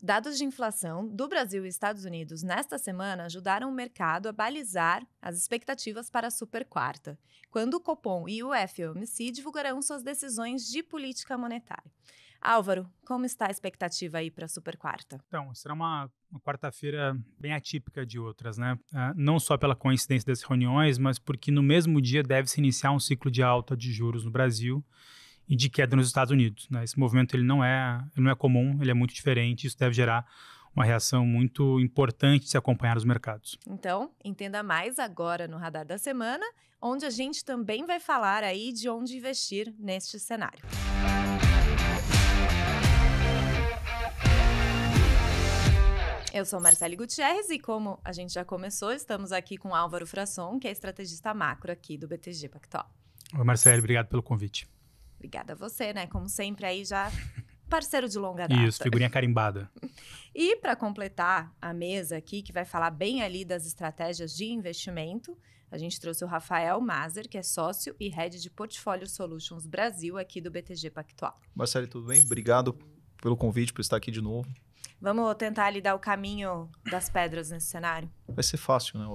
Dados de inflação do Brasil e Estados Unidos nesta semana ajudaram o mercado a balizar as expectativas para a superquarta, quando o Copom e o FOMC divulgarão suas decisões de política monetária. Álvaro, como está a expectativa aí para a superquarta? Então, será uma, uma quarta-feira bem atípica de outras, né? Ah, não só pela coincidência das reuniões, mas porque no mesmo dia deve se iniciar um ciclo de alta de juros no Brasil e de queda nos Estados Unidos. Né? Esse movimento ele não, é, ele não é comum, ele é muito diferente, isso deve gerar uma reação muito importante de se acompanhar os mercados. Então, entenda mais agora no Radar da Semana, onde a gente também vai falar aí de onde investir neste cenário. Eu sou Marcele Gutierrez e como a gente já começou, estamos aqui com Álvaro Frasson, que é estrategista macro aqui do BTG Pactual. Oi, Marcele, obrigado pelo convite. Obrigada a você, né? Como sempre, aí já parceiro de longa data. Isso, figurinha carimbada. e para completar a mesa aqui, que vai falar bem ali das estratégias de investimento, a gente trouxe o Rafael Mazer, que é sócio e head de Portfólio Solutions Brasil aqui do BTG Pactual. Marcelo, tudo bem? Obrigado pelo convite, por estar aqui de novo. Vamos tentar ali dar o caminho das pedras nesse cenário? Vai ser fácil, né?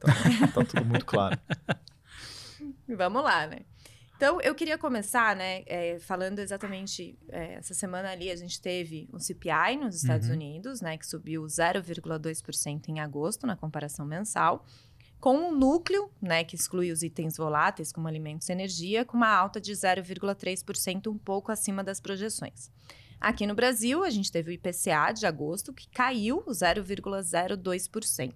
Tá, tá tudo muito claro. Vamos lá, né? Então, eu queria começar, né, é, falando exatamente. É, essa semana ali a gente teve o CPI nos Estados uhum. Unidos, né, que subiu 0,2% em agosto na comparação mensal, com um núcleo, né, que exclui os itens voláteis como alimentos e energia, com uma alta de 0,3%, um pouco acima das projeções. Aqui no Brasil, a gente teve o IPCA de agosto, que caiu 0,02%.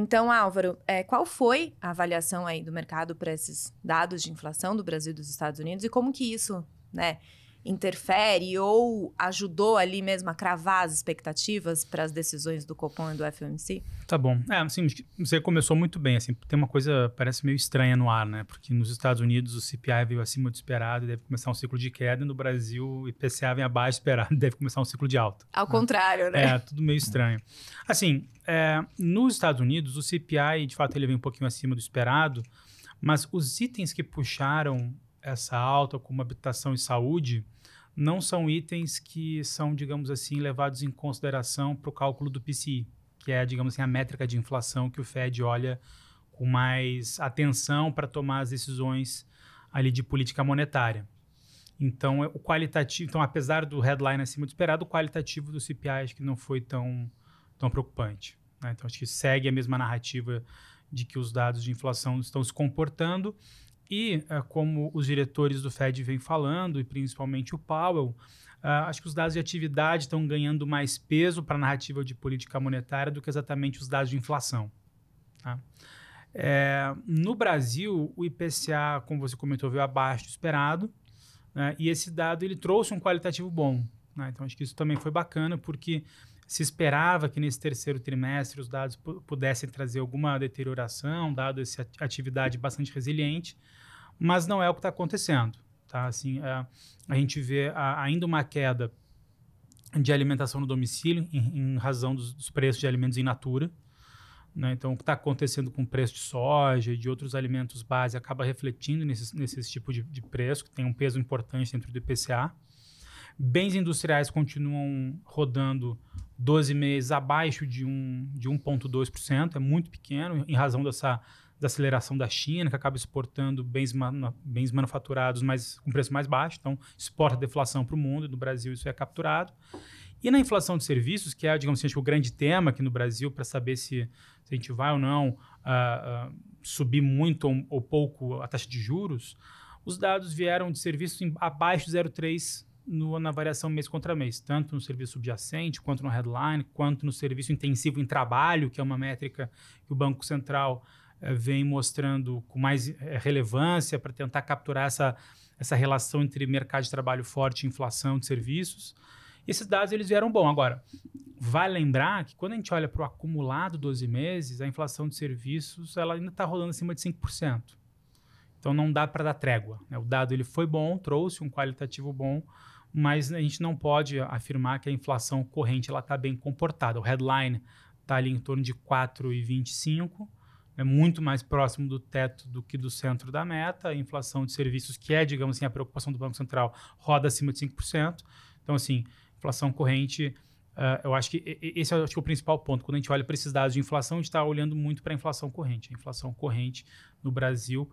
Então, Álvaro, é, qual foi a avaliação aí do mercado para esses dados de inflação do Brasil e dos Estados Unidos e como que isso, né, interfere ou ajudou ali mesmo a cravar as expectativas para as decisões do Copom e do FOMC? Tá bom. É, assim, você começou muito bem, assim, tem uma coisa parece meio estranha no ar, né? Porque nos Estados Unidos o CPI veio acima do esperado e deve começar um ciclo de queda, e no Brasil o IPCA vem abaixo do esperado e deve começar um ciclo de alta. Ao né? contrário, né? É, tudo meio estranho. Assim, é, nos Estados Unidos o CPI, de fato, ele vem um pouquinho acima do esperado, mas os itens que puxaram essa alta, como habitação e saúde, não são itens que são, digamos assim, levados em consideração para o cálculo do PCI, que é, digamos assim, a métrica de inflação que o Fed olha com mais atenção para tomar as decisões ali de política monetária. Então, é, o qualitativo, então apesar do headline acima do esperado, o qualitativo do CPI acho que não foi tão, tão preocupante. Né? Então, acho que segue a mesma narrativa de que os dados de inflação estão se comportando e, é, como os diretores do Fed vêm falando, e principalmente o Powell, é, acho que os dados de atividade estão ganhando mais peso para a narrativa de política monetária do que exatamente os dados de inflação. Tá? É, no Brasil, o IPCA, como você comentou, veio abaixo do esperado, né? e esse dado ele trouxe um qualitativo bom. Né? Então, acho que isso também foi bacana, porque se esperava que nesse terceiro trimestre os dados pudessem trazer alguma deterioração, dado essa atividade bastante resiliente, mas não é o que está acontecendo. Tá? Assim, a, é, a gente vê a, ainda uma queda de alimentação no domicílio em, em razão dos, dos, preços de alimentos in natura. Né? Então, o que está acontecendo com o preço de soja e de outros alimentos base acaba refletindo nesse, nesse tipo de, de preço, que tem um peso importante dentro do IPCA. Bens industriais continuam rodando 12 meses abaixo de, um, de 1,2%, é muito pequeno, em razão dessa da aceleração da China, que acaba exportando bens, manu, bens manufaturados mas com preço mais baixo, então exporta deflação para o mundo, e no Brasil isso é capturado. E na inflação de serviços, que é, digamos assim, o grande tema aqui no Brasil para saber se, se, a gente vai ou não uh, uh, subir muito ou, ou pouco a taxa de juros, os dados vieram de serviços em, abaixo de 0,3 no, na variação mês contra mês, tanto no serviço subjacente, quanto no headline, quanto no serviço intensivo em trabalho, que é uma métrica que o Banco Central eh, vem mostrando com mais eh, relevância para tentar capturar essa, essa relação entre mercado de trabalho forte e inflação de serviços. E esses dados eles vieram bom. Agora, vale lembrar que quando a gente olha para o acumulado 12 meses, a inflação de serviços ela ainda está rolando acima de 5%. Então não dá para dar trégua. Né? O dado ele foi bom, trouxe um qualitativo bom, mas a gente não pode afirmar que a inflação corrente está bem comportada. O headline está ali em torno de 4,25%, é né, muito mais próximo do teto do que do centro da meta. A inflação de serviços, que é, digamos assim, a preocupação do Banco Central, roda acima de 5%. Então, assim, inflação corrente, uh, eu acho que esse é acho que, o principal ponto. Quando a gente olha para esses dados de inflação, a gente está olhando muito para a inflação corrente. A inflação corrente no Brasil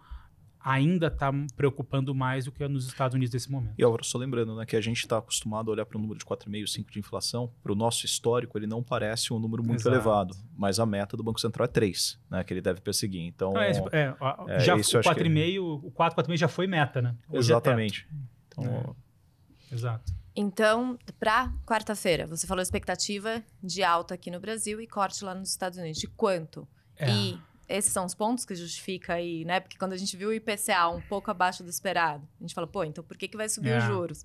ainda está preocupando mais do que é nos Estados Unidos nesse momento. E agora só lembrando né, que a gente está acostumado a olhar para o número de 4,5, 5 de inflação, para o nosso histórico ele não parece um número muito Exato. elevado, mas a meta do Banco Central é 3, né, que ele deve perseguir. Então, é, é, é, já isso o 4,5 que... o 4, 4,5 já foi meta, né? Hoje é Exatamente. Então, é então, Exato. Então, para quarta-feira, você falou expectativa de alta aqui no Brasil e corte lá nos Estados Unidos. De quanto? É. E esses são os pontos que justifica aí, né? Porque quando a gente viu o IPCA um pouco abaixo do esperado, a gente fala, pô, então por que, que vai subir é. os juros?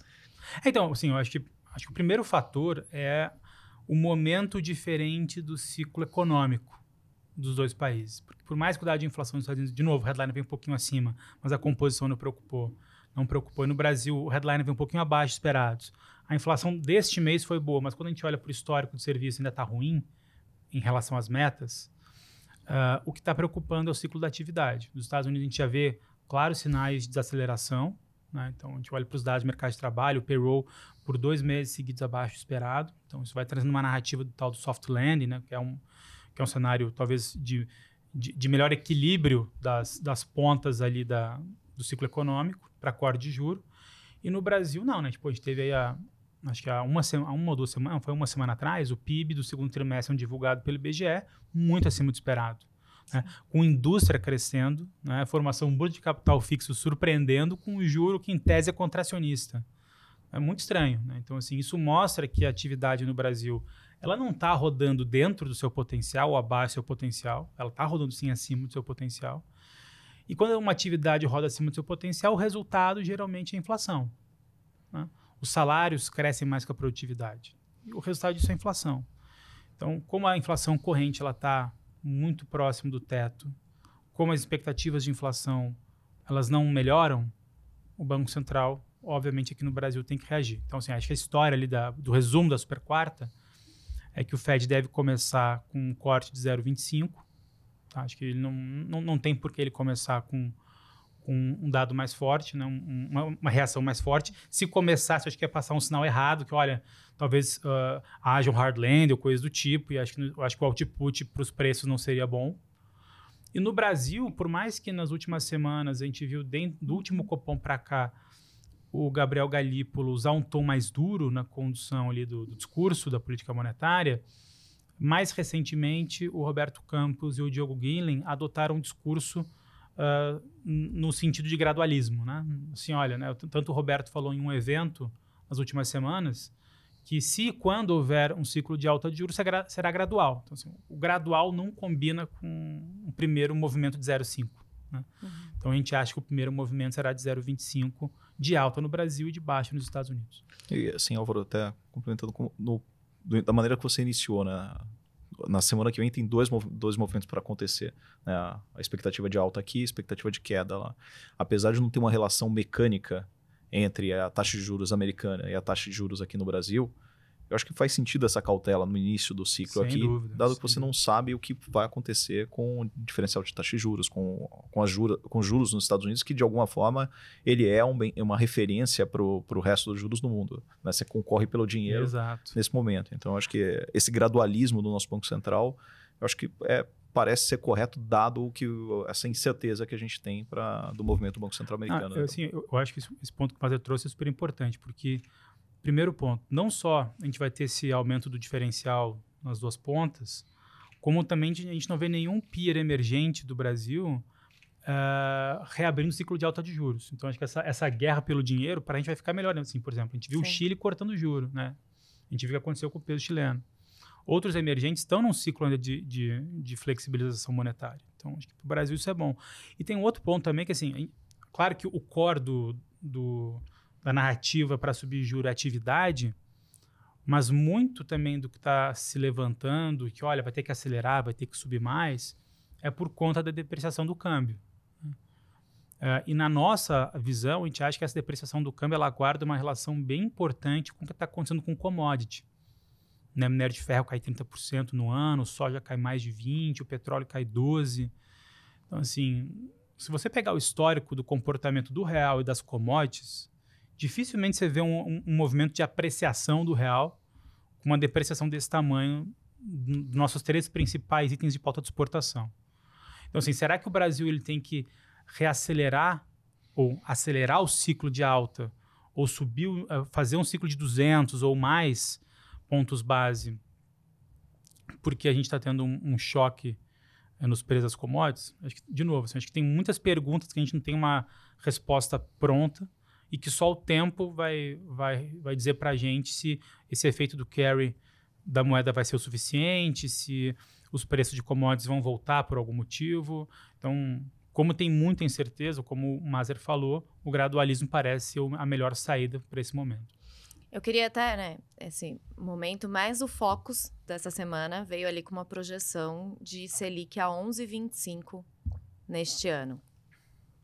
É, então, assim, eu acho que, acho que o primeiro fator é o momento diferente do ciclo econômico dos dois países. Porque por mais que o dado de inflação nos Estados Unidos, de novo, o headline vem um pouquinho acima, mas a composição não preocupou. Não preocupou. E no Brasil, o headline vem um pouquinho abaixo esperados. A inflação deste mês foi boa, mas quando a gente olha para o histórico do serviço ainda está ruim em relação às metas, Uh, o que está preocupando é o ciclo da atividade. Nos Estados Unidos, a gente já vê claros sinais de desaceleração. Né? Então, a gente olha para os dados do mercado de trabalho, o payroll, por dois meses seguidos abaixo do esperado. Então, isso vai trazendo uma narrativa do tal do soft landing, né? que, é um, que é um cenário, talvez, de, de, de melhor equilíbrio das, das pontas ali da, do ciclo econômico para corte de juro. E no Brasil, não. Né? Tipo, a gente teve aí a, acho que há uma, há uma ou duas semanas, ah, foi uma semana atrás, o PIB do segundo trimestre é divulgado pelo IBGE, muito acima do esperado. Né? Com indústria crescendo, né? formação bruta de capital fixo surpreendendo, com o juro que em tese é contracionista. É muito estranho. Né? Então, assim, isso mostra que a atividade no Brasil ela não está rodando dentro do seu potencial ou abaixo do seu potencial. Ela está rodando sim acima do seu potencial. E quando uma atividade roda acima do seu potencial, o resultado geralmente é inflação. Né? os salários crescem mais que a produtividade. E o resultado disso é a inflação. Então, como a inflação corrente ela está muito próximo do teto, como as expectativas de inflação elas não melhoram, o Banco Central, obviamente, aqui no Brasil tem que reagir. Então, assim, acho que a história ali da, do resumo da super quarta é que o Fed deve começar com um corte de 0,25. Tá? Acho que ele não, não, não tem por que ele começar com com um dado mais forte, né? uma, uma, reação mais forte. Se começasse, acho que ia passar um sinal errado, que olha, talvez uh, haja um hard land ou coisa do tipo, e acho que, acho que o output para os preços não seria bom. E no Brasil, por mais que nas últimas semanas a gente viu dentro, do último copom para cá o Gabriel Galípolo usar um tom mais duro na condução ali do, do discurso da política monetária, mais recentemente o Roberto Campos e o Diogo Guilin adotaram um discurso uh, no sentido de gradualismo, né? Assim, olha, né, tanto o Roberto falou em um evento nas últimas semanas que se quando houver um ciclo de alta de juros será, será gradual. Então, assim, o gradual não combina com o primeiro movimento de 0,5. Né? Uhum. Então a gente acha que o primeiro movimento será de 0,25 de alta no Brasil e de baixa nos Estados Unidos. E assim, Álvaro, até complementando com, no, da maneira que você iniciou, né? na semana que vem tem dois, dois movimentos para acontecer. Né? A expectativa de alta aqui, a expectativa de queda lá. Apesar de não ter uma relação mecânica entre a taxa de juros americana e a taxa de juros aqui no Brasil, eu acho que faz sentido essa cautela no início do ciclo sem aqui, dúvida, dado que você não sabe o que vai acontecer com o diferencial de taxa de juros, com, com, jura, com juros nos Estados Unidos, que de alguma forma ele é um, uma referência para o resto dos juros do mundo. Né? Você concorre pelo dinheiro Exato. nesse momento. Então, acho que esse gradualismo do nosso Banco Central, eu acho que é parece ser correto dado o que essa incerteza que a gente tem para do movimento do Banco Central ah, Americano. Ah, eu, assim, eu acho que esse, esse ponto que o fazer trouxe é super importante, porque primeiro ponto, não só a gente vai ter esse aumento do diferencial nas duas pontas, como também a gente não vê nenhum peer emergente do Brasil uh, reabrindo o ciclo de alta de juros. Então, acho que essa, essa guerra pelo dinheiro, para a gente vai ficar melhor. Né? Assim, por exemplo, a gente viu Sim. o Chile cortando o juro, né? A gente viu o que aconteceu com o peso chileno. Outros emergentes estão num ciclo ainda de, de, de flexibilização monetária. Então, acho que para o Brasil isso é bom. E tem um outro ponto também que, assim, claro que o core do, do da narrativa para subir juro é atividade, mas muito também do que está se levantando, que olha, vai ter que acelerar, vai ter que subir mais, é por conta da depreciação do câmbio. Uh, e na nossa visão, a gente acha que essa depreciação do câmbio ela guarda uma relação bem importante com o que está acontecendo com o commodity. Né? Minério de ferro cai 30% no ano, soja cai mais de 20%, o petróleo cai 12%. Então, assim, se você pegar o histórico do comportamento do real e das commodities, dificilmente você vê um, um, um movimento de apreciação do real com uma depreciação desse tamanho dos nossos três principais itens de pauta de exportação. Então, assim, será que o Brasil ele tem que reacelerar ou acelerar o ciclo de alta ou subir, eh, fazer um ciclo de 200 ou mais pontos base, porque a gente está tendo um, um choque eh, nos preços das commodities? Que, de novo, assim, acho que tem muitas perguntas que a gente não tem uma resposta pronta e que só o tempo vai, vai, vai dizer para a gente se esse efeito do carry da moeda vai ser o suficiente, se os preços de commodities vão voltar por algum motivo. Então, como tem muita incerteza, como o Mazer falou, o gradualismo parece ser a melhor saída para esse momento. Eu queria até, né, esse momento, mais o Focus dessa semana veio ali com uma projeção de Selic a 11,25 neste ano.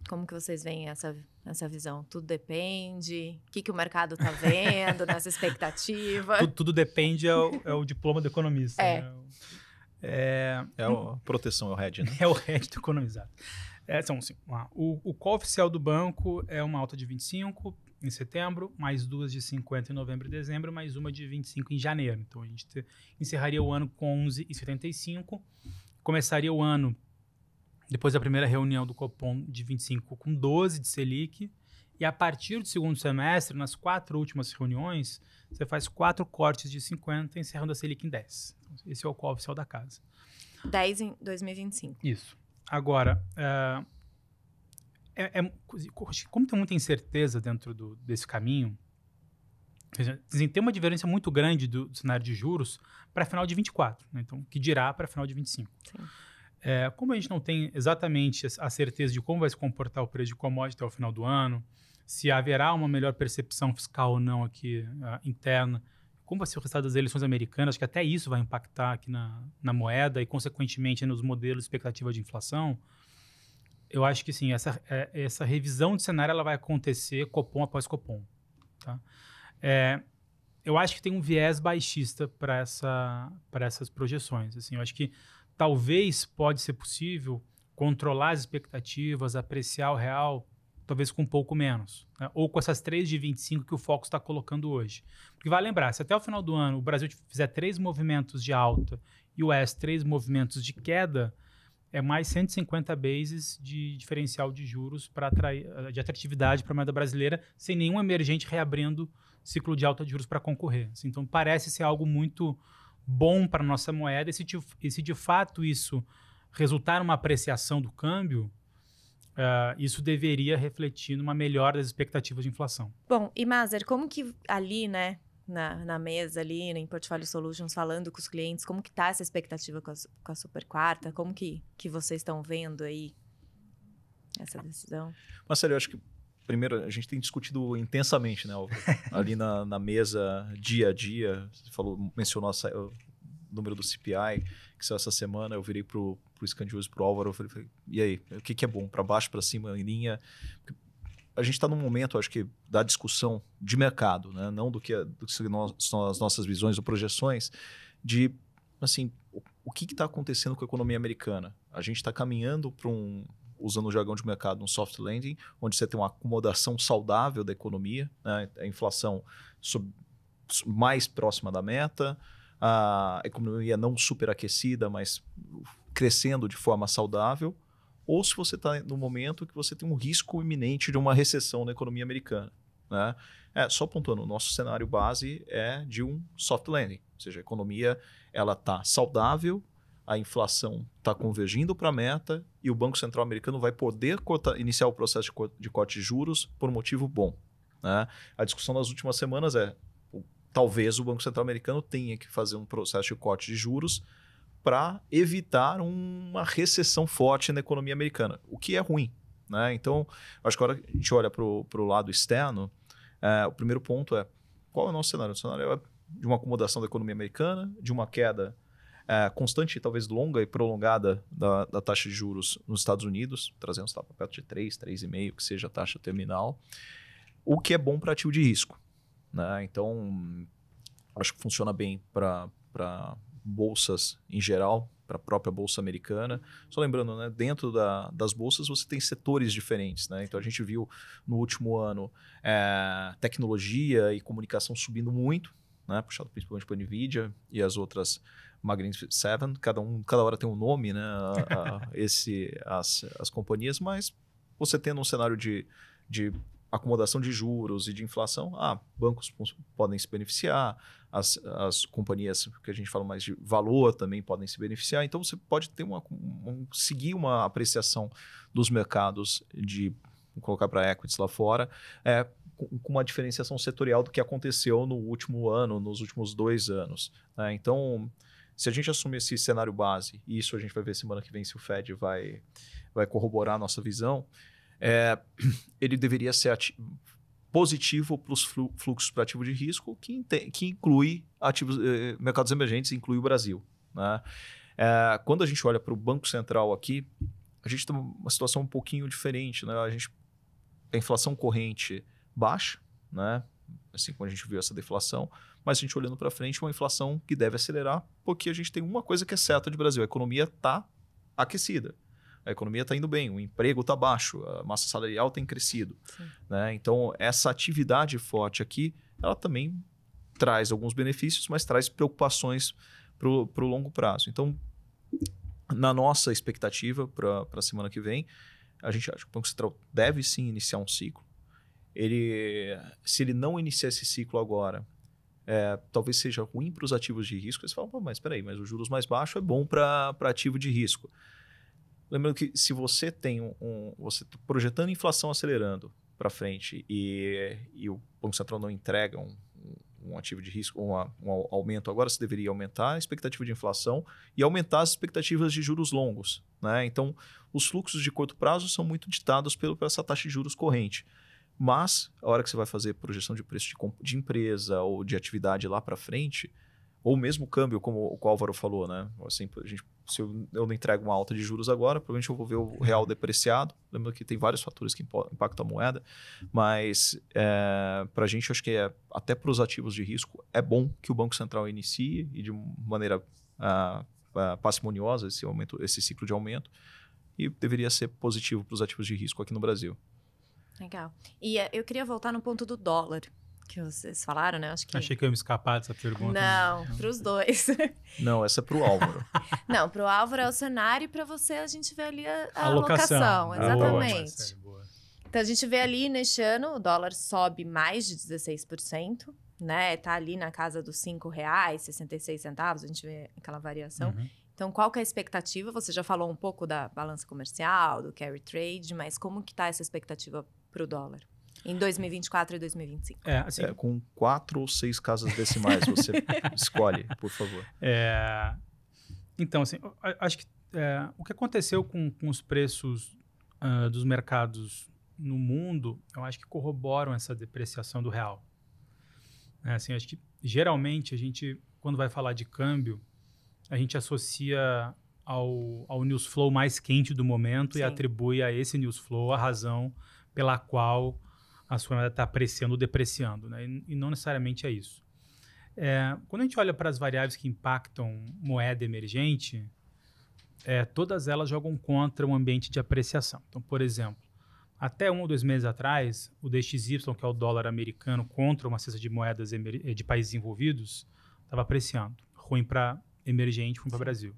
Como que vocês veem essa nessa visão? Tudo depende? O que, que o mercado está vendo nessa expectativa? Tudo, tudo depende é o, é o, diploma do economista. É. Né? É, é a proteção, é o RED, né? É o RED do economizado. É, são assim, o, o call oficial do banco é uma alta de 25 em setembro, mais duas de 50 em novembro e dezembro, mais uma de 25 em janeiro. Então, a gente te, encerraria o ano com 11,75, começaria o ano depois da primeira reunião do Copom de 25 com 12 de Selic. E a partir do segundo semestre, nas quatro últimas reuniões, você faz quatro cortes de 50, encerrando a Selic em 10. Esse é o qual oficial da casa. 10 em 2025. Isso. Agora, eh, é, é, como tem muita incerteza dentro do, desse caminho, tem uma diferença muito grande do, do cenário de juros para final de 24, né? então que dirá para final de 25. Sim. É, como a gente não tem exatamente a certeza de como vai se comportar o preço de commodity até o final do ano, se haverá uma melhor percepção fiscal ou não aqui uh, interna, como vai ser o resultado das eleições americanas, acho que até isso vai impactar aqui na, na moeda e, consequentemente, nos modelos de expectativa de inflação. Eu acho que sim, essa, é, essa revisão de cenário ela vai acontecer copom após copom. Tá? É, eu acho que tem um viés baixista para essa, essas projeções. Assim, eu acho que talvez pode ser possível controlar as expectativas, apreciar o real, talvez com um pouco menos. Né? Ou com essas três de 25 que o foco está colocando hoje. Porque vai lembrar, se até o final do ano o Brasil fizer três movimentos de alta e o S três movimentos de queda, é mais 150 bases de diferencial de juros para de atratividade para a moeda brasileira, sem nenhum emergente reabrindo ciclo de alta de juros para concorrer. Assim, então parece ser algo muito bom para nossa moeda, e se, de, e se de fato isso resultar numa apreciação do câmbio, Uh, isso deveria refletir numa melhora das expectativas de inflação. Bom, e Mazer, como que ali, né, na, na mesa ali, né, em Portfólio Solutions, falando com os clientes, como que tá essa expectativa com a, com a Super Quarta? Como que, que vocês estão vendo aí essa decisão? Marcelo, eu acho que primeiro, a gente tem discutido intensamente, né, Álvaro? Ali na, na, mesa, dia a dia, você falou, mencionou essa, o número do CPI, que saiu essa semana, eu virei pro, pro Scandioso, pro Álvaro, eu falei, e aí, o que, que é bom? Para baixo, para cima, em linha? A gente está num momento, acho que, da discussão de mercado, né? Não do que, é, do que são as nossas visões ou projeções, de, assim, o, o que está acontecendo com a economia americana? A gente está caminhando para um usando o jargão de mercado, um soft landing, onde você tem uma acomodação saudável da economia, né? a inflação sub, mais próxima da meta, a economia não superaquecida, mas crescendo de forma saudável, ou se você está no momento que você tem um risco iminente de uma recessão na economia americana. Né? É, só pontuando, o nosso cenário base é de um soft landing, ou seja, a economia ela está saudável, a inflação está convergindo para a meta e o Banco Central Americano vai poder iniciar o processo de corte de juros por motivo bom. Né? A discussão das últimas semanas é: talvez o Banco Central Americano tenha que fazer um processo de corte de juros para evitar uma recessão forte na economia americana, o que é ruim. Né? Então, acho que agora a gente olha para o lado externo, é, o primeiro ponto é qual é o nosso cenário? O cenário é de uma acomodação da economia americana, de uma queda é, constante, talvez longa e prolongada da, da, taxa de juros nos Estados Unidos, trazendo para perto de 3, 3,5, que seja a taxa terminal, o que é bom para ativo de risco. Né? Então, acho que funciona bem para bolsas em geral, para a própria bolsa americana. Só lembrando, né, dentro da, das bolsas você tem setores diferentes, né? Então a gente viu no último ano é, tecnologia e comunicação subindo muito, né? Puxado principalmente para a Nvidia e as outras Magnificent Seven, cada um, cada hora tem um nome, né? A, a, esse, as, as companhias, mas você tendo um cenário de, de acomodação de juros e de inflação, ah, bancos podem se beneficiar, as, as companhias que a gente fala mais de valor também podem se beneficiar. Então você pode ter uma, um, seguir uma apreciação dos mercados de colocar para equities lá fora, é, com uma diferenciação setorial do que aconteceu no último ano, nos últimos dois anos. Né? Então, se a gente assumir esse cenário base, e isso a gente vai ver semana que vem se o Fed vai, vai corroborar a nossa visão, é, ele deveria ser positivo para os fluxos para ativo de risco, que, que inclui ativos, eh, eh, mercados emergentes, inclui o Brasil. Né? É, quando a gente olha para o Banco Central aqui, a gente tem uma situação um pouquinho diferente. Né? A gente a inflação corrente baixa, né? assim como a gente viu essa deflação, mas a gente olhando para frente, uma inflação que deve acelerar, porque a gente tem uma coisa que é certa de Brasil: a economia está aquecida. A economia está indo bem, o emprego está baixo, a massa salarial tem crescido. Né? Então, essa atividade forte aqui, ela também traz alguns benefícios, mas traz preocupações para o longo prazo. Então, na nossa expectativa para a semana que vem, a gente acha que o Banco Central deve sim iniciar um ciclo. Ele, se ele não iniciar esse ciclo agora, é, talvez seja ruim para os ativos de risco. Eles falam, Pô, mas espera aí, mas os juros mais baixos é bom para ativo de risco. Lembrando que se você tem um, um você tá projetando inflação acelerando para frente e, e, o Banco Central não entrega um, um ativo de risco, um aumento agora, você deveria aumentar a expectativa de inflação e aumentar as expectativas de juros longos. Né? Então, os fluxos de curto prazo são muito ditados pelo, por essa taxa de juros corrente. Mas, a hora que você vai fazer projeção de preço de, de empresa ou de atividade lá para frente, ou mesmo câmbio, como o Álvaro falou, né? Assim, a gente, se eu, eu não entrego uma alta de juros agora, provavelmente eu vou ver o real uhum. depreciado. Lembra que tem vários fatores que impactam a moeda, mas é, eh, para a gente, acho que é, até para os ativos de risco, é bom que o Banco Central inicie e de maneira ah, ah, parcimoniosa esse, aumento, esse ciclo de aumento, e deveria ser positivo para os ativos de risco aqui no Brasil. Legal. E eh, eu queria voltar no ponto do dólar que vocês falaram, né? Acho que... Achei que eu ia me escapar dessa pergunta. Né? Não, para os dois. Não, essa é para o Álvaro. Não, para o Álvaro é o cenário e para você a gente vê ali a, a alocação. Ah, exatamente. Boa, boa. Então a gente vê ali neste ano o dólar sobe mais de 16%. Né, tá ali na casa dos R$ 5,66, a gente vê aquela variação. Uhum. Então, qual que é a expectativa? Você já falou um pouco da balança comercial, do carry trade, mas como que tá essa expectativa para o dólar. Em 2024 e 2025. É, assim, é, com quatro ou seis casas decimais, você escolhe, por favor. É, então, assim, acho que é, o que aconteceu com, com os preços uh, dos mercados no mundo, eu acho que corroboram essa depreciação do real. É, assim, acho que geralmente a gente, quando vai falar de câmbio, a gente associa ao, ao news flow mais quente do momento Sim. e atribui a esse news flow a razão pela qual a sua moeda está apreciando ou depreciando, né? E, não necessariamente é isso. É, quando a gente olha para as variáveis que impactam moeda emergente, é, todas elas jogam contra um ambiente de apreciação. Então, por exemplo, até um ou dois meses atrás, o DXY, que é o dólar americano contra uma cesta de moedas eh, de países envolvidos, estava apreciando. Ruim para emergente, ruim para Brasil.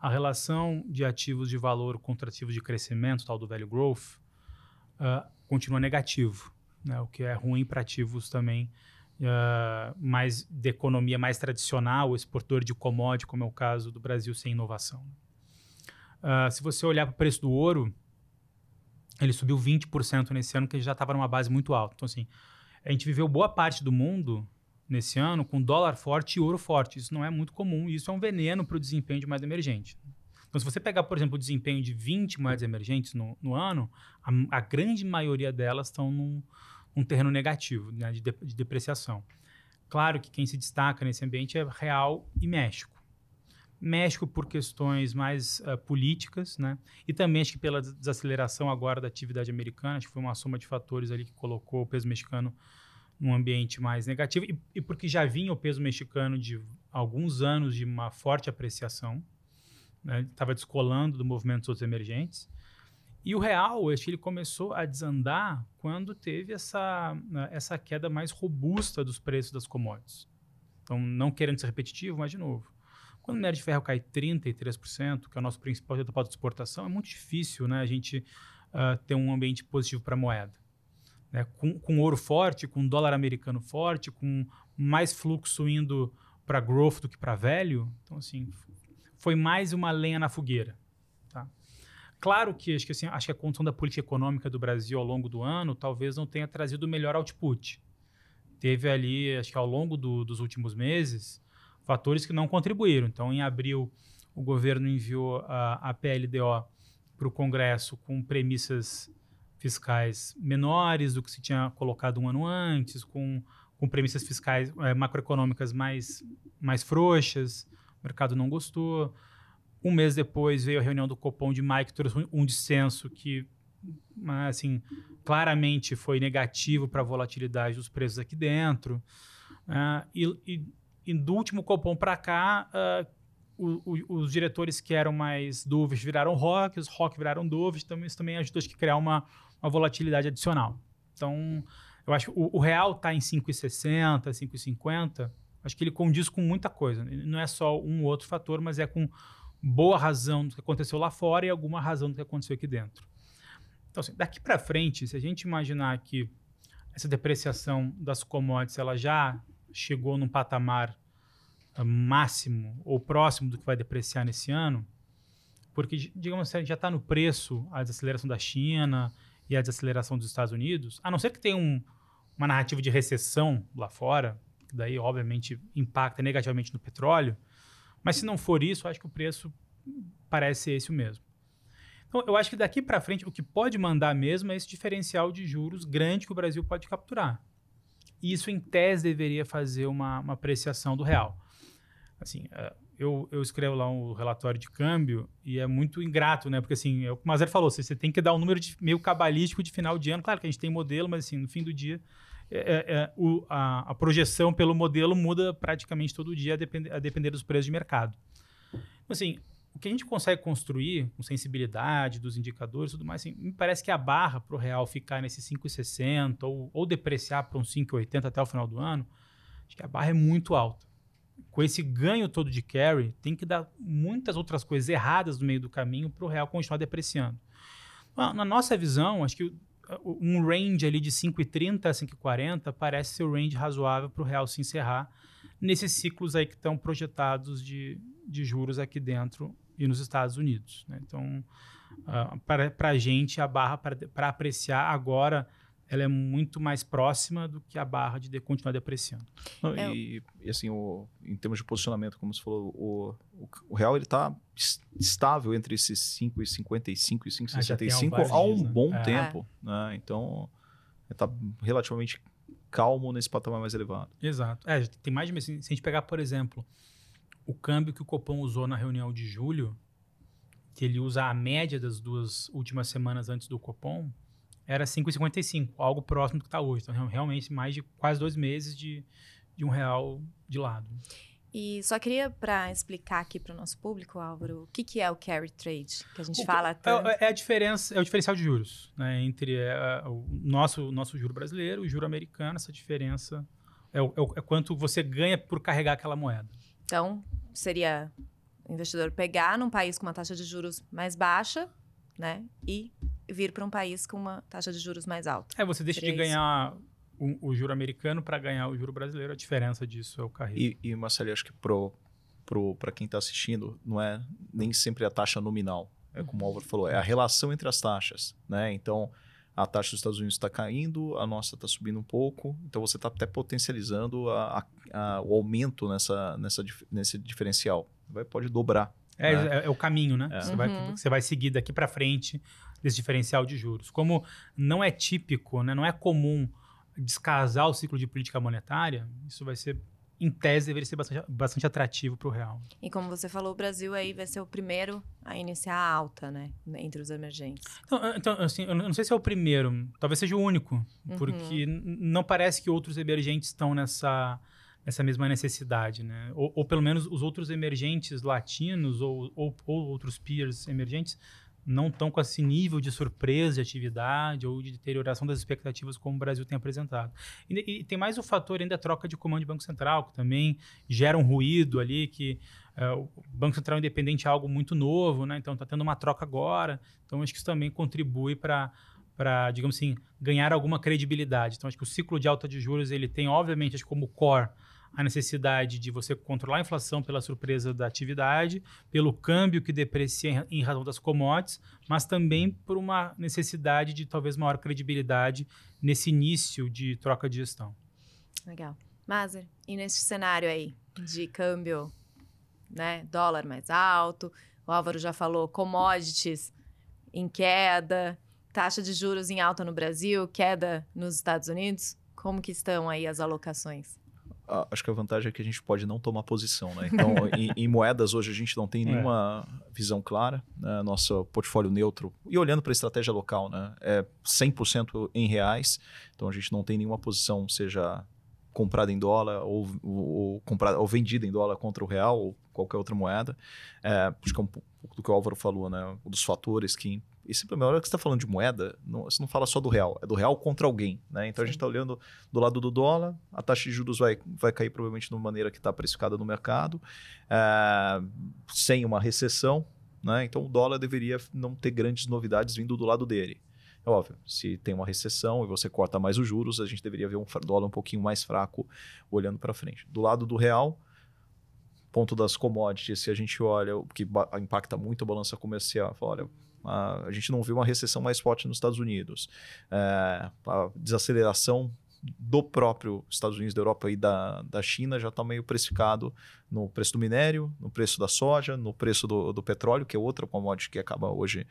A relação de ativos de valor contra ativos de crescimento, tal do value growth, uh, continua negativo, né? o que é ruim para ativos também uh, mais de economia mais tradicional, exportador de commodity, como é o caso do Brasil sem inovação. Uh, se você olhar para o preço do ouro, ele subiu 20% nesse ano, que já estava numa base muito alta. Então, assim, a gente viveu boa parte do mundo nesse ano com dólar forte e ouro forte. Isso não é muito comum, isso é um veneno para o desempenho de emergente. Então, se você pegar, por exemplo, o desempenho de 20 moedas emergentes no, no ano, a, a, grande maioria delas estão num, num terreno negativo, né, de, de, de depreciação. Claro que quem se destaca nesse ambiente é Real e México. México por questões mais uh, políticas, né? E também acho que pela desaceleração agora da atividade americana, acho que foi uma soma de fatores ali que colocou o peso mexicano num ambiente mais negativo e, e porque já vinha o peso mexicano de alguns anos de uma forte apreciação, estava né? descolando do movimento dos outros emergentes. E o real, hoje ele começou a desandar quando teve essa, né, essa queda mais robusta dos preços das commodities. Então, não querendo ser repetitivo, mas de novo. Quando o minério de ferro cai 33%, que é o nosso principal resultado de exportação, é muito difícil né, a gente uh, ter um ambiente positivo para a moeda. Né? Com, com ouro forte, com dólar americano forte, com mais fluxo indo para growth do que para velho, então, assim, foi mais uma lenha na fogueira. Tá? Claro que acho que, assim, acho que a condição da política econômica do Brasil ao longo do ano talvez não tenha trazido o melhor output. Teve ali, acho que ao longo do, dos últimos meses, fatores que não contribuíram. Então, em abril, o governo enviou a, a PLDO para o Congresso com premissas fiscais menores do que se tinha colocado um ano antes, com, com premissas fiscais é, macroeconômicas mais, mais frouxas o mercado não gostou. Um mês depois veio a reunião do Copom de Mike, trouxe um dissenso que, né, assim, claramente foi negativo para a volatilidade dos preços aqui dentro. Uh, e, e, e, do último Copom para cá, uh, o, o, os diretores que eram mais doves viraram rock, os rock viraram doves, então isso também ajudou a criar uma, uma volatilidade adicional. Então, eu acho que o, o real está em 5,60, 5,50 Acho que ele condiz com muita coisa. Não é só um outro fator, mas é com boa razão do que aconteceu lá fora e alguma razão do que aconteceu aqui dentro. Então, assim, daqui para frente, se a gente imaginar que essa depreciação das commodities ela já chegou num patamar eh, máximo ou próximo do que vai depreciar nesse ano, porque, digamos assim, já está no preço a desaceleração da China e a desaceleração dos Estados Unidos, a não ser que tenha um, uma narrativa de recessão lá fora, daí obviamente impacta negativamente no petróleo. Mas se não for isso, acho que o preço parece esse o mesmo. Então, eu acho que daqui para frente o que pode mandar mesmo é esse diferencial de juros grande que o Brasil pode capturar. E isso, em tese, deveria fazer uma, uma apreciação do real. Assim, é, eu, eu escrevo lá um relatório de câmbio e é muito ingrato, né? Porque, assim, é o que o Mazer falou, você, você tem que dar um número de, meio cabalístico de final de ano. Claro que a gente tem modelo, mas, assim, no fim do dia, é, é, é, o, a, a, projeção pelo modelo muda praticamente todo dia, a depender, a depender dos preços de mercado. Então, assim, o que a gente consegue construir com sensibilidade dos indicadores e tudo mais, assim, me parece que a barra para o real ficar nesse 5,60 ou, ou depreciar para um 5,80 até o final do ano, acho que a barra é muito alta. Com esse ganho todo de carry, tem que dar muitas outras coisas erradas no meio do caminho para o real continuar depreciando. Na nossa visão, acho que um range ali de 5,30 a 5,40 parece ser o range razoável para o real se encerrar nesses ciclos aí que estão projetados de, de juros aqui dentro e nos Estados Unidos. Né? Então, uh, para a gente, a barra para apreciar agora ela é muito mais próxima do que a barra de, de continuar depreciando. Não, é. e, e, assim, o, em termos de posicionamento, como você falou, o, o, o real ele está estável entre esses 5,55 e 5,65 ah, há um né? bom né? tempo. É. Né? Então, está relativamente calmo nesse patamar mais elevado. Exato. É, tem mais de... Se a gente pegar, por exemplo, o câmbio que o Copom usou na reunião de julho, que ele usa a média das duas últimas semanas antes do Copom, era 5,55, algo próximo do que está hoje. Então, realmente, mais de quase dois meses de, de um real de lado. E só queria para explicar aqui para o nosso público, Álvaro, o que, que é o carry trade que a gente o, fala é, tanto. É, é, a diferença, é o diferencial de juros, né, entre é, o nosso nosso juro brasileiro, o juro americano, essa diferença é, o, é, é quanto você ganha por carregar aquela moeda. Então seria o investidor pegar num país com uma taxa de juros mais baixa né? E vir para um país com uma taxa de juros mais alta. É, você deixa de ganhar o, o, juro americano para ganhar o juro brasileiro, a diferença disso é o carrinho. E, e Marcelo, acho que pro para quem está assistindo, não é nem sempre a taxa nominal. É como o Álvaro falou, é a relação entre as taxas. Né? Então, a taxa dos Estados Unidos está caindo, a nossa está subindo um pouco, então você está até potencializando a, a, a, o aumento nessa, nessa, nesse diferencial. Vai, pode dobrar é, né? É, é, o caminho, né? É. Você, uhum. vai, você vai seguir daqui para frente desse diferencial de juros. Como não é típico, né, não é comum descasar o ciclo de política monetária, isso vai ser, em tese, deveria ser bastante, bastante atrativo para o real. E como você falou, o Brasil aí vai ser o primeiro a iniciar a alta, né? Entre os emergentes. Então, eh, então assim, eu não sei se é o primeiro, talvez seja o único, uhum. porque não parece que outros emergentes estão nessa essa mesma necessidade, né? Ou, ou, pelo menos os outros emergentes latinos ou, ou, ou outros peers emergentes não estão com esse nível de surpresa de atividade ou de deterioração das expectativas como o Brasil tem apresentado. E, e tem mais o fator ainda a troca de comando de Banco Central, que também gera um ruído ali, que é, o Banco Central Independente é algo muito novo, né? então está tendo uma troca agora, então acho que isso também contribui para para, digamos assim, ganhar alguma credibilidade. Então, acho que o ciclo de alta de juros ele tem, obviamente, como core a necessidade de você controlar a inflação pela surpresa da atividade, pelo câmbio que deprecia em razão das commodities, mas também por uma necessidade de talvez maior credibilidade nesse início de troca de gestão. Legal. Maser. e nesse cenário aí de câmbio, né, dólar mais alto, o Álvaro já falou commodities em queda, taxa de juros em alta no Brasil, queda nos Estados Unidos, como que estão aí as alocações? acho que a vantagem é que a gente pode não tomar posição, né? Então, em, em, moedas hoje a gente não tem é. nenhuma é. visão clara, né? nosso portfólio neutro, e olhando para a estratégia local, né? É 100% em reais, então a gente não tem nenhuma posição, seja comprada em dólar ou, ou, ou, comprada, ou vendida em dólar contra o real ou qualquer outra moeda. É, acho que é um pouco do que o Álvaro falou, né? Um dos fatores que. E sempre, na hora que você está falando de moeda, não, você não fala só do real, é do real contra alguém. Né? Então Sim. a gente está olhando do lado do dólar, a taxa de juros vai, vai cair provavelmente de uma maneira que está precificada no mercado, é, sem uma recessão. Né? Então o dólar deveria não ter grandes novidades vindo do lado dele. É óbvio, se tem uma recessão e você corta mais os juros, a gente deveria ver um dólar um pouquinho mais fraco olhando para frente. Do lado do real, ponto das commodities, se a gente olha, o que impacta muito a balança comercial, olha, a, a, gente não vê uma recessão mais forte nos Estados Unidos. É, a desaceleração do próprio Estados Unidos, da Europa e da, da China já está meio precificado no preço do minério, no preço da soja, no preço do, do petróleo, que é outra commodity que acaba hoje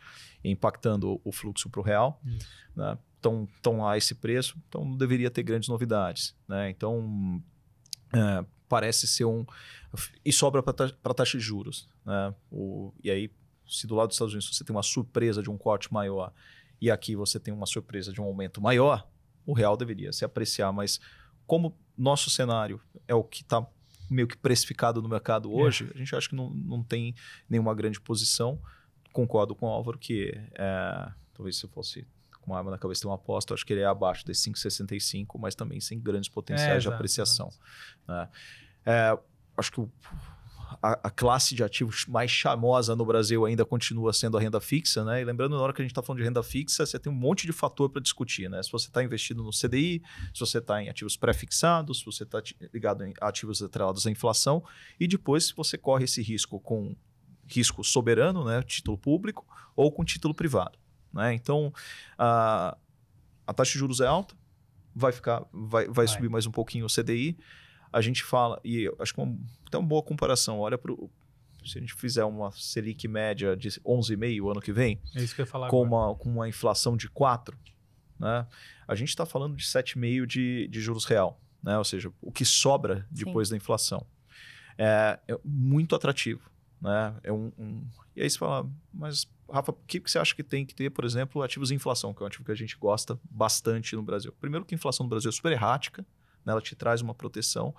impactando o fluxo para o real. então Né? Então, estão lá esse preço, então não deveria ter grandes novidades. Né? Então, é, parece ser um. E sobra para taxa, taxa de juros. Né? O, e aí, se do lado dos Estados Unidos você tem uma surpresa de um corte maior e aqui você tem uma surpresa de um aumento maior, o real deveria se apreciar, mas como nosso cenário é o que está meio que precificado no mercado é. hoje, é. a gente acha que não, não tem nenhuma grande posição. Concordo com o Álvaro que é, talvez se fosse com uma arma na cabeça ter uma aposta, acho que ele é abaixo das 5,65, mas também sem grandes potenciais é, de apreciação. Né? É, acho que o a, a, classe de ativos mais chamosa no Brasil ainda continua sendo a renda fixa, né? E lembrando, na hora que a gente está falando de renda fixa, você tem um monte de fator para discutir, né? Se você está investido no CDI, se você está em ativos pré-fixados, se você está ligado em ativos atrelados à inflação, e depois se você corre esse risco com risco soberano, né? Título público, ou com título privado, né? Então, a, a taxa de juros é alta, vai ficar, vai, vai, vai. subir mais um pouquinho o CDI a gente fala, e acho que é uma boa comparação, olha para se a gente fizer uma Selic média de 11,5 ano que vem, é isso que eu falar com, uma, com uma inflação de 4, né? a gente está falando de 7,5 de, de juros real, né? ou seja, o que sobra depois Sim. da inflação. É, é, muito atrativo. Né? É um, um... E aí você fala, mas Rafa, o que, que você acha que tem que ter, por exemplo, ativos de inflação, que é um ativo que a gente gosta bastante no Brasil? Primeiro que a inflação no Brasil é super errática, né? ela te traz uma proteção.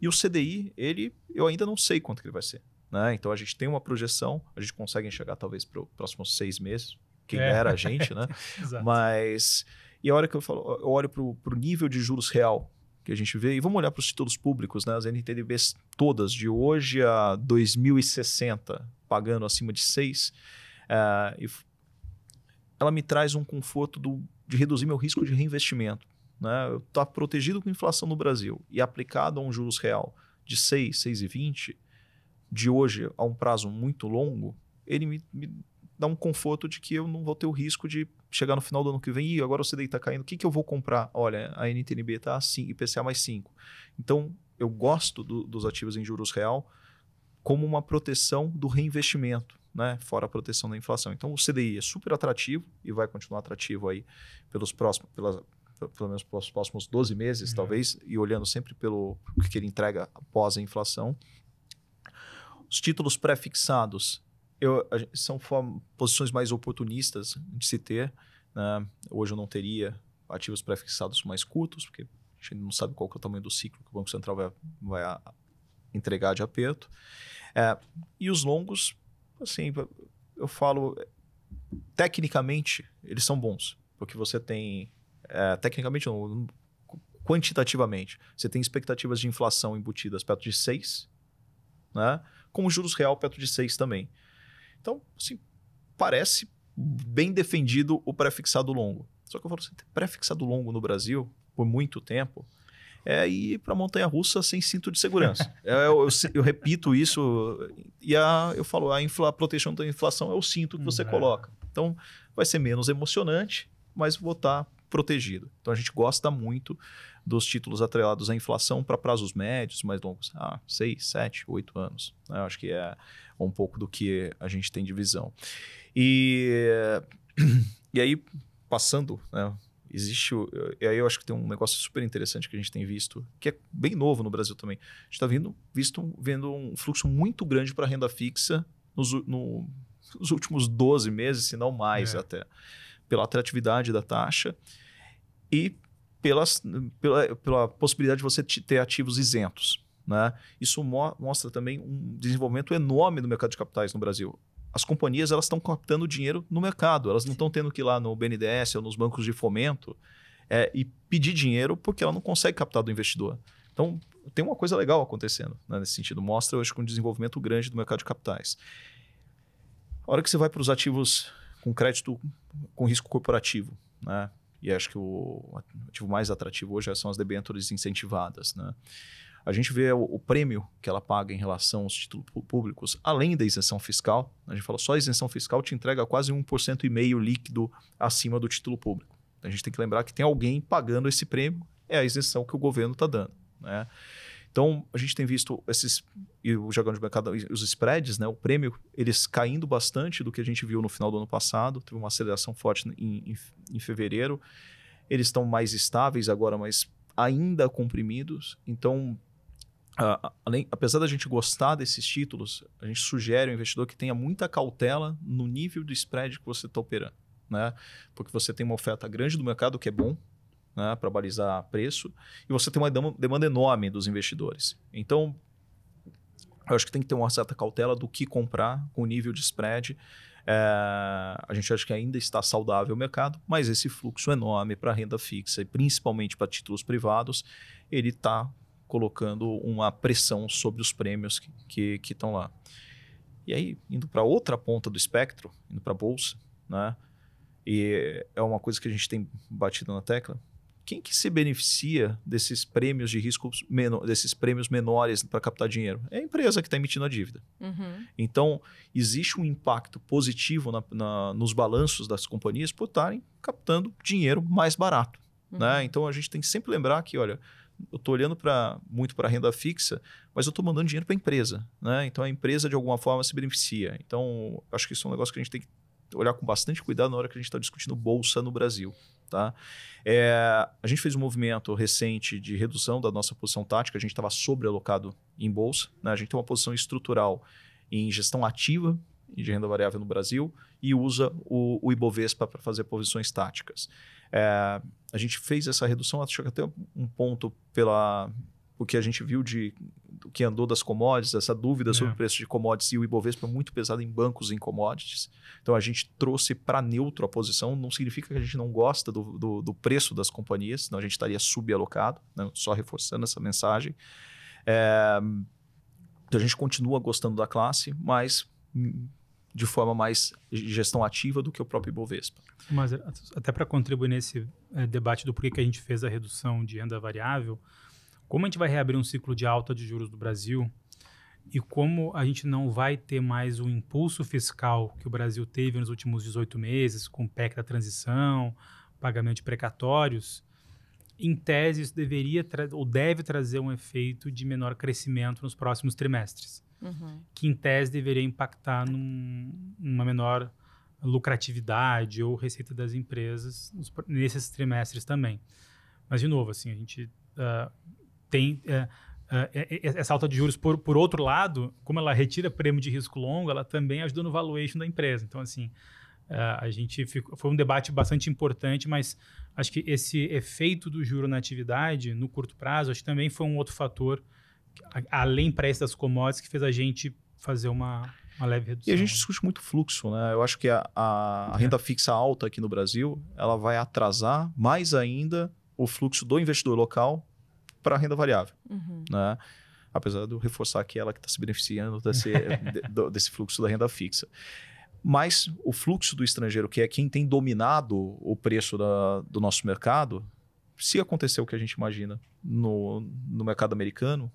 E o CDI, ele, eu ainda não sei quanto que ele vai ser. Né? Então a gente tem uma projeção, a gente consegue enxergar talvez para os próximos seis meses, quem é. era a gente, né? Mas. E a hora que eu falo, eu olho para o nível de juros real que a gente vê, e vamos olhar para os títulos públicos, né? As NTDBs todas, de hoje a 2060, pagando acima de 6, é, ela me traz um conforto do, de reduzir meu risco de reinvestimento né, está protegido com inflação no Brasil e aplicado a um juros real de 6, 6,20, de hoje a um prazo muito longo, ele me, me, dá um conforto de que eu não vou ter o risco de chegar no final do ano que vem e agora o CDI está caindo, o que, que eu vou comprar? Olha, a NTNB está assim, IPCA mais 5. Então, eu gosto do, dos ativos em juros real como uma proteção do reinvestimento. Né, fora a proteção da inflação. Então o CDI é super atrativo e vai continuar atrativo aí pelos próximos, pelo menos para os próximos 12 meses, uhum. talvez, e olhando sempre pelo que ele entrega após a inflação. Os títulos pré-fixados são posições mais oportunistas de se ter. Né? Hoje eu não teria ativos pré-fixados mais curtos, porque a gente não sabe qual é o tamanho do ciclo que o Banco Central vai, vai entregar de aperto. É, e os longos, assim, eu falo, tecnicamente, eles são bons, porque você tem é, tecnicamente não, quantitativamente. Você tem expectativas de inflação embutidas perto de 6, né? com juros real perto de 6 também. Então, assim, parece bem defendido o pré-fixado longo. Só que eu falo assim, pré-fixado longo no Brasil, por muito tempo, é ir para a montanha-russa sem cinto de segurança. É, eu, eu, eu, repito isso e a, eu falo, a, infla, a proteção da inflação é o cinto que você uhum. coloca. Então, vai ser menos emocionante, mas vou estar tá protegido. Então a gente gosta muito dos títulos atrelados à inflação para prazos médios, mais longos, ah, 6, 7, 8 anos. Né? Eu acho que é um pouco do que a gente tem de visão. E, e aí, passando, né, existe. E aí eu acho que tem um negócio super interessante que a gente tem visto, que é bem novo no Brasil também. A gente está vendo, visto, vendo um fluxo muito grande para renda fixa nos, no, nos últimos 12 meses, se não mais é. até, pela atratividade da taxa e pelas, pela, pela possibilidade de você ter ativos isentos. Né? Isso mo mostra também um desenvolvimento enorme do mercado de capitais no Brasil. As companhias elas estão captando dinheiro no mercado, elas não estão tendo que ir lá no BNDES ou nos bancos de fomento é, e pedir dinheiro porque ela não consegue captar do investidor. Então, tem uma coisa legal acontecendo né, nesse sentido. Mostra, eu acho, um desenvolvimento grande do mercado de capitais. A hora que você vai para os ativos com crédito com risco corporativo, né? E acho que o ativo mais atrativo hoje são as debêntures incentivadas, né? A gente vê o, o prêmio que ela paga em relação aos títulos públicos, além da isenção fiscal. A gente fala só a isenção fiscal te entrega quase cento e meio líquido acima do título público. A gente tem que lembrar que tem alguém pagando esse prêmio, é a isenção que o governo está dando, né? Então, a gente tem visto esses e o jargão de mercado, os spreads, né, o prêmio, eles caindo bastante do que a gente viu no final do ano passado, teve uma aceleração forte em, em, em fevereiro. Eles estão mais estáveis agora, mas ainda comprimidos. Então, além, apesar da gente gostar desses títulos, a gente sugere ao investidor que tenha muita cautela no nível do spread que você está operando. Né? Porque você tem uma oferta grande do mercado, que é bom, né, para balizar preço, e você tem uma demanda enorme dos investidores. Então, eu acho que tem que ter uma certa cautela do que comprar com o nível de spread. É, a gente acha que ainda está saudável o mercado, mas esse fluxo enorme para renda fixa e principalmente para títulos privados, ele está colocando uma pressão sobre os prêmios que, que, que estão lá. E aí, indo para outra ponta do espectro, indo para a bolsa, né? E é uma coisa que a gente tem batido na tecla quem que se beneficia desses prêmios de riscos menor, desses prêmios menores para captar dinheiro? É a empresa que está emitindo a dívida. Uhum. Então, existe um impacto positivo na, na, nos balanços das companhias por estarem captando dinheiro mais barato. Uhum. Né? Então, a gente tem que sempre lembrar que, olha, eu estou olhando pra, muito para a renda fixa, mas eu estou mandando dinheiro para a empresa. Né? Então, a empresa, de alguma forma, se beneficia. Então, acho que isso é um negócio que a gente tem que olhar com bastante cuidado na hora que a gente está discutindo bolsa no Brasil. Tá? É, a gente fez um movimento recente de redução da nossa posição tática, a gente estava sobrealocado em bolsa, né? a gente tem uma posição estrutural em gestão ativa de renda variável no Brasil e usa o, o Ibovespa para fazer posições táticas. É, a gente fez essa redução, acho que até um ponto pela, o que a gente viu de o que andou das commodities, essa dúvida é. sobre o preço de commodities e o Ibovespa é muito pesado em bancos e em commodities. Então a gente trouxe para neutro a posição, não significa que a gente não gosta do, do, do preço das companhias, senão a gente estaria subalocado, né? só reforçando essa mensagem. É, então a gente continua gostando da classe, mas hum, de forma mais gestão ativa do que o próprio Ibovespa. Mas até para contribuir nesse é, debate do porquê que a gente fez a redução de renda variável, como a gente vai reabrir um ciclo de alta de juros do Brasil e como a gente não vai ter mais o impulso fiscal que o Brasil teve nos últimos 18 meses, com o PEC da transição, pagamento de precatórios, em tese isso deveria ou deve trazer um efeito de menor crescimento nos próximos trimestres, uhum. que em tese deveria impactar num, numa menor lucratividade ou receita das empresas nos, nesses trimestres também. Mas de novo, assim, a gente uh, tem é é, é, é, essa alta de juros. Por, por outro lado, como ela retira prêmio de risco longo, ela também ajuda no valuation da empresa. Então, assim, é, a gente ficou, foi um debate bastante importante, mas acho que esse efeito do juro na atividade no curto prazo, acho que também foi um outro fator, além para das commodities, que fez a gente fazer uma, uma leve redução. E a gente discute muito fluxo, né? Eu acho que a, a, a renda fixa alta aqui no Brasil, ela vai atrasar mais ainda o fluxo do investidor local para a renda variável. Uhum. Né? Apesar de reforçar que é ela que está se beneficiando desse, de, desse fluxo da renda fixa. Mas o fluxo do estrangeiro, que é quem tem dominado o preço da, do nosso mercado, se acontecer o que a gente imagina no, no mercado americano,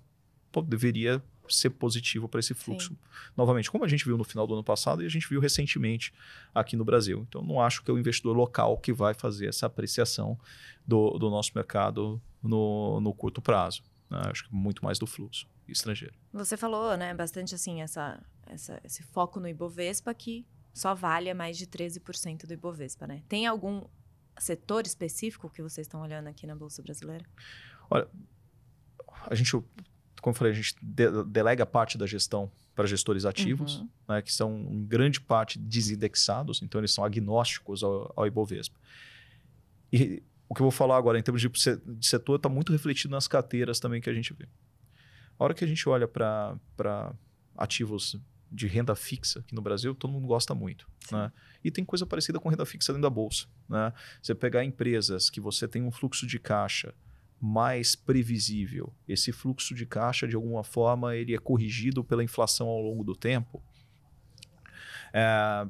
pô, deveria ser positivo para esse fluxo. Sim. Novamente, como a gente viu no final do ano passado e a gente viu recentemente aqui no Brasil. Então, não acho que é o investidor local que vai fazer essa apreciação do, do nosso mercado no, no curto prazo. Né? Acho que muito mais do fluxo estrangeiro. Você falou, né, bastante assim, essa, essa, esse foco no Ibovespa que só vale a mais de 13% do Ibovespa, né? Tem algum setor específico que vocês estão olhando aqui na Bolsa Brasileira? Olha, a gente como eu falei, a gente delega parte da gestão para gestores ativos, uhum. né, que são em grande parte desindexados, então eles são agnósticos ao, ao Ibovespa. E o que eu vou falar agora em termos de, de setor está muito refletido nas carteiras também que a gente vê. A hora que a gente olha para ativos de renda fixa, que no Brasil todo mundo gosta muito. Né? E tem coisa parecida com renda fixa dentro da bolsa. Né? Você pegar empresas que você tem um fluxo de caixa mais previsível. Esse fluxo de caixa, de alguma forma, ele é corrigido pela inflação ao longo do tempo. É,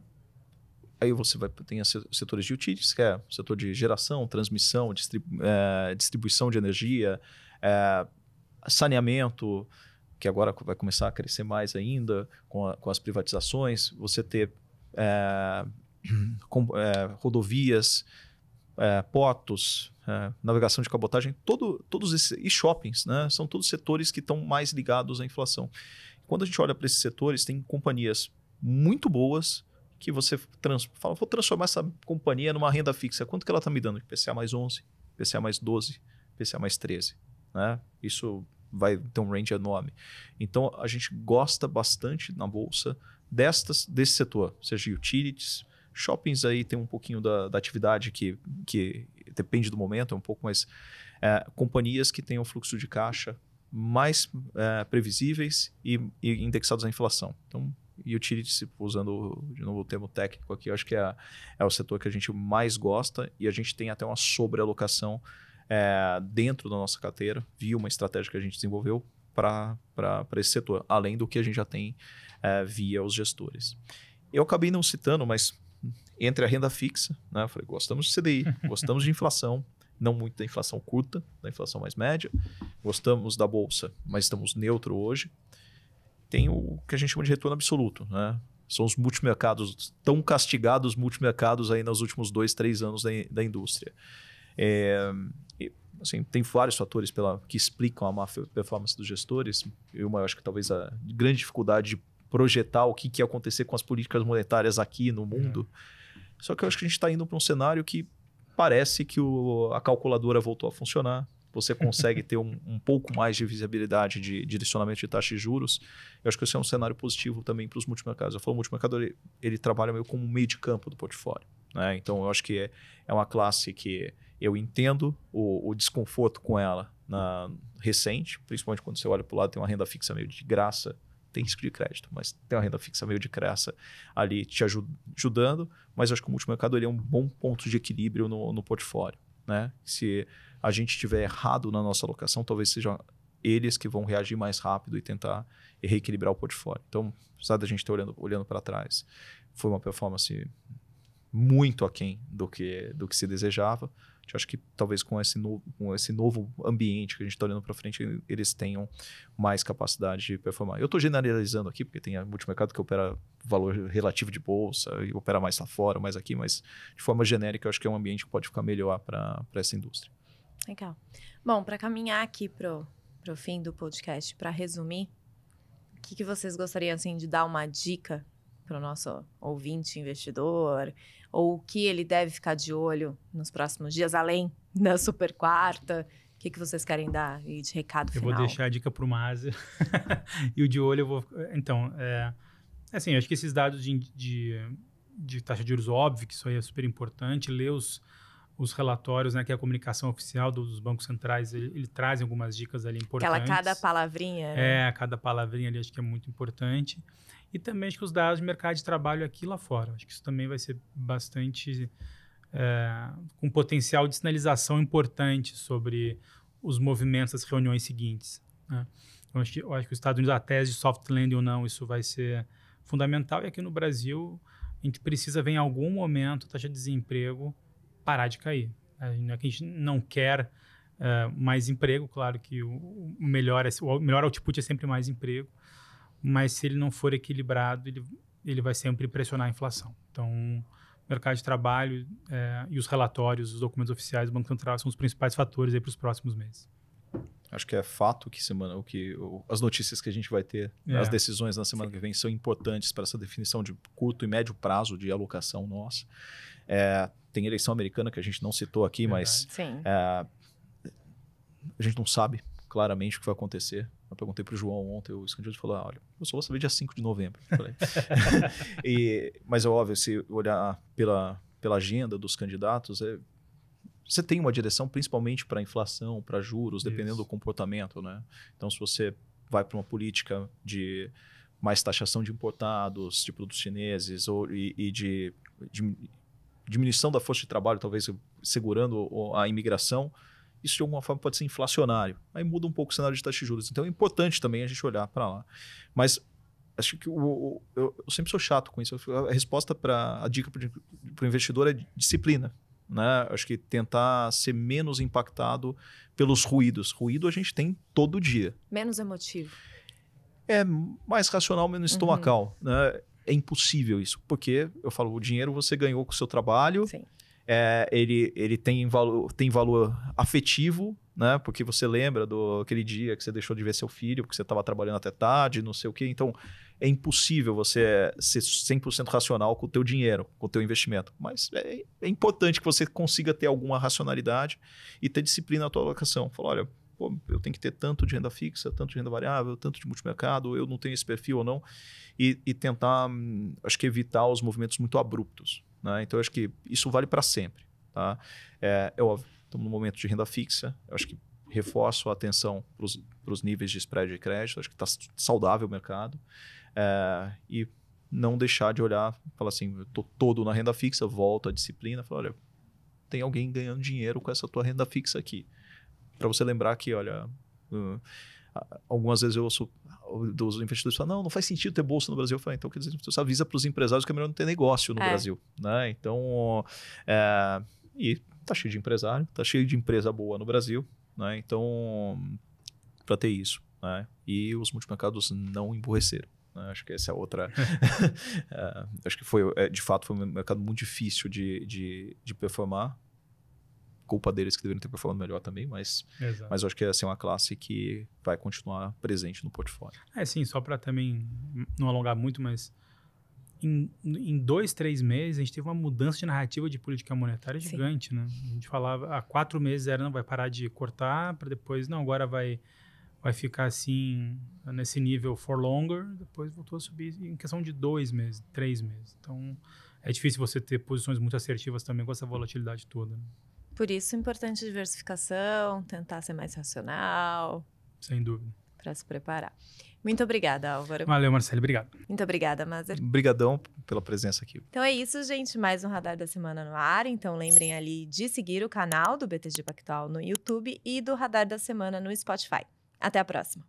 aí você vai tem setores de utilities, que é setor de geração, transmissão, distribu é, distribuição de energia, é, saneamento, que agora vai começar a crescer mais ainda com, a, com as privatizações. Você ter é, com, é, rodovias, é, portos, é, navegação de cabotagem, todo, todos esses, e shoppings, né? São todos setores que estão mais ligados à inflação. Quando a gente olha para esses setores, tem companhias muito boas que você trans, fala, vou transformar essa companhia numa renda fixa. Quanto que ela está me dando? PCA mais 11, PCA mais 12, PCA mais 13. Né? Isso vai ter um range enorme. Então, a gente gosta bastante na bolsa destas, desse setor, seja utilities, Shoppings aí tem um pouquinho da, da atividade que, que depende do momento, é um pouco mais. É, companhias que tenham fluxo de caixa mais é, previsíveis e, e, indexados à inflação. Então, utilities, usando de novo o termo técnico aqui, acho que é, é, o setor que a gente mais gosta e a gente tem até uma sobrealocação é, dentro da nossa carteira, via uma estratégia que a gente desenvolveu para esse setor, além do que a gente já tem é, via os gestores. Eu acabei não citando, mas entre a renda fixa, né? falei, gostamos de CDI, gostamos de inflação, não muito da inflação curta, da inflação mais média, gostamos da bolsa, mas estamos neutro hoje. Tem o que a gente chama de retorno absoluto, né? São os multimercados, tão castigados multimercados aí nos últimos dois, três anos da, da indústria. É, e, assim, tem vários fatores pela, que explicam a má performance dos gestores. E eu acho que talvez a grande dificuldade de projetar o que, que ia acontecer com as políticas monetárias aqui no mundo. É. Só que eu acho que a gente está indo para um cenário que parece que o, a calculadora voltou a funcionar. Você consegue ter um, um, pouco mais de visibilidade de direcionamento de taxa de juros. Eu acho que esse é um cenário positivo também para os multimercados. Eu falo, o multimercado ele, ele trabalha meio como um meio de campo do portfólio. Né? Então, eu acho que é, é uma classe que eu entendo o, o desconforto com ela na, recente, principalmente quando você olha para o lado, tem uma renda fixa meio de graça tem risco de crédito, mas tem uma renda fixa meio de graça ali te ajudando, mas acho que o multimercado é um bom ponto de equilíbrio no, no portfólio. Né? Se a gente tiver errado na nossa alocação, talvez seja eles que vão reagir mais rápido e tentar reequilibrar o portfólio. Então, apesar da gente estar olhando, olhando para trás, foi uma performance muito aquém do que, do que se desejava, gente acha que talvez com esse, no, com esse novo ambiente que a gente está olhando para frente, eles tenham mais capacidade de performar. Eu estou generalizando aqui, porque tem a multimercado que opera valor relativo de bolsa e opera mais lá fora, mais aqui, mas de forma genérica, eu acho que é um ambiente que pode ficar melhor para essa indústria. Legal. Bom, para caminhar aqui para o fim do podcast, para resumir, o que, que vocês gostariam assim, de dar uma dica para o nosso ouvinte investidor, ou o que ele deve ficar de olho nos próximos dias, além da super quarta? O que, que vocês querem dar e de recado final? Eu vou deixar a dica para o Maza e o de olho eu vou... Então, é, assim, acho que esses dados de, de, de taxa de juros, óbvio que isso aí é super importante, ler os os relatórios, né, que é a comunicação oficial dos bancos centrais, ele, ele traz algumas dicas ali importantes. Aquela cada palavrinha. Né? É, cada palavrinha ali acho que é muito importante. E também acho que os dados de mercado de trabalho aqui lá fora. Acho que isso também vai ser bastante. É, com potencial de sinalização importante sobre os movimentos das reuniões seguintes. Né? Então, acho que, eu acho que os Estados Unidos, a tese de soft landing ou não, isso vai ser fundamental. E aqui no Brasil, a gente precisa ver em algum momento a taxa de desemprego parar de cair. É, é que a gente não quer uh, mais emprego, claro que o, o melhor é, o melhor output é sempre mais emprego, mas se ele não for equilibrado, ele, ele vai sempre pressionar a inflação. Então, mercado de trabalho e os relatórios, os documentos oficiais do Banco Central são os principais fatores para os próximos meses. Acho que é fato que semana, o que o, as notícias que a gente vai ter, é. as decisões na semana Sim. que vem são importantes para essa definição de curto e médio prazo de alocação nossa. É, tem eleição americana que a gente não citou aqui, mas é, a gente não sabe claramente o que vai acontecer. Eu perguntei para o João ontem, o escondido falou: ah, olha, eu só vou saber dia 5 de novembro. e, mas é óbvio, se olhar pela, pela agenda dos candidatos, é, você tem uma direção principalmente para inflação, para juros, dependendo Isso. do comportamento. Né? Então, se você vai para uma política de mais taxação de importados, de produtos chineses ou, e, e de, de diminuição da força de trabalho, talvez segurando a imigração, isso de alguma forma pode ser inflacionário. Aí muda um pouco o cenário de taxa de juros. Então é importante também a gente olhar para lá. Mas acho que o, o, eu, eu, sempre sou chato com isso. A resposta para a dica para o investidor é disciplina. Né? Acho que tentar ser menos impactado pelos ruídos. Ruído a gente tem todo dia. Menos emotivo. É mais racional, menos estomacal. Uhum. Né? é impossível isso, porque eu falo, o dinheiro você ganhou com o seu trabalho, é, ele, ele tem, valor, tem valor afetivo, né? Porque você lembra do aquele dia que você deixou de ver seu filho, porque você estava trabalhando até tarde, não sei o quê. Então, é impossível você ser 100% racional com o teu dinheiro, com o teu investimento. Mas é, é importante que você consiga ter alguma racionalidade e ter disciplina na tua alocação. Falou, olha, pô, eu tenho que ter tanto de renda fixa, tanto de renda variável, tanto de multimercado, eu não tenho esse perfil ou não, e, e tentar, hum, acho que evitar os movimentos muito abruptos. Né? Então, acho que isso vale para sempre. Tá? É, é óbvio, estamos num momento de renda fixa, acho que reforço a atenção para os níveis de spread de crédito, acho que está saudável o mercado, é, e não deixar de olhar, falar assim, estou todo na renda fixa, volto à disciplina, falar, olha, tem alguém ganhando dinheiro com essa tua renda fixa aqui para você lembrar que, olha, uh, algumas vezes eu ouço dos investidores falam, não, não faz sentido ter bolsa no Brasil. Eu falo, ah, então quer dizer, você avisa para os empresários que é melhor não ter negócio no é. Brasil. Né? Então, é, e tá cheio de empresário, tá cheio de empresa boa no Brasil. Né? Então, para ter isso. Né? E os multimercados não emburreceram. Né? Acho que essa é outra. é, acho que foi, é, de fato, foi um mercado muito difícil de, de, de performar culpa deles que deveriam ter performado melhor também, mas, mas eu acho que é assim, uma classe que vai continuar presente no portfólio. É, sim, só para também não alongar muito, mas em, em, dois, três meses, a gente teve uma mudança de narrativa de política monetária gigante, Sim. né? A gente falava, há quatro meses era, não, vai parar de cortar, para depois, não, agora vai, vai ficar assim, nesse nível for longer, depois voltou a subir em questão de dois meses, três meses. Então, é difícil você ter posições muito assertivas também com essa volatilidade toda. Né? Por isso, é importante diversificação, tentar ser mais racional. Sem dúvida. Para se preparar. Muito obrigada, Álvaro. Valeu, Marcelo. Obrigado. Muito obrigada, Mazer. Obrigadão pela presença aqui. Então é isso, gente. Mais um Radar da Semana no ar. Então lembrem ali de seguir o canal do BTG Pactual no YouTube e do Radar da Semana no Spotify. Até a próxima.